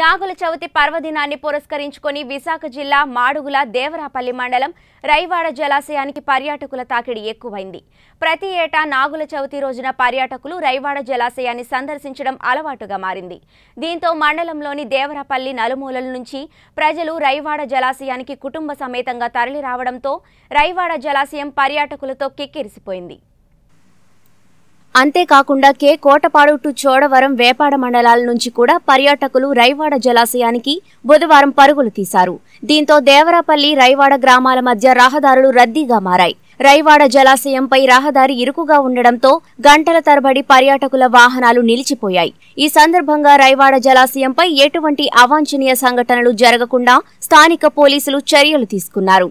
నాగుల చవితి పర్వదినాన్ని పురస్కరించుకొని విశాఖ జిల్లా మాడుగుల దేవరాపల్లి మండలం రైవాడ జలాశయానికి పర్యాటకుల తాకిడి ఎక్కువైంది ప్రతి ఏటా నాగుల చవితి రోజున పర్యాటకులు రైవాడ జలాశయాన్ని సందర్శించడం అలవాటుగా మారింది దీంతో మండలంలోని దేవరాపల్లి నలుమూలల నుంచి ప్రజలు రైవాడ జలాశయానికి కుటుంబ సమేతంగా తరలిరావడంతో రైవాడ జలాశయం పర్యాటకులతో కిక్కిరిసిపోయింది అంతేకాకుండా కే కోటపాడు టు చోడవరం వేపాడ మండలాల నుంచి కూడా పర్యాటకులు రైవాడ జలాశయానికి బుధవారం పరుగులు తీశారు దీంతో దేవరాపల్లి రైవాడ గ్రామాల మధ్య రహదారులు రద్దీగా మారాయి రైవాడ జలాశయంపై రహదారి ఇరుకుగా ఉండడంతో గంటల తరబడి పర్యాటకుల వాహనాలు నిలిచిపోయాయి ఈ సందర్భంగా రైవాడ జలాశయంపై ఎటువంటి అవాంఛనీయ సంఘటనలు జరగకుండా స్థానిక పోలీసులు చర్యలు తీసుకున్నారు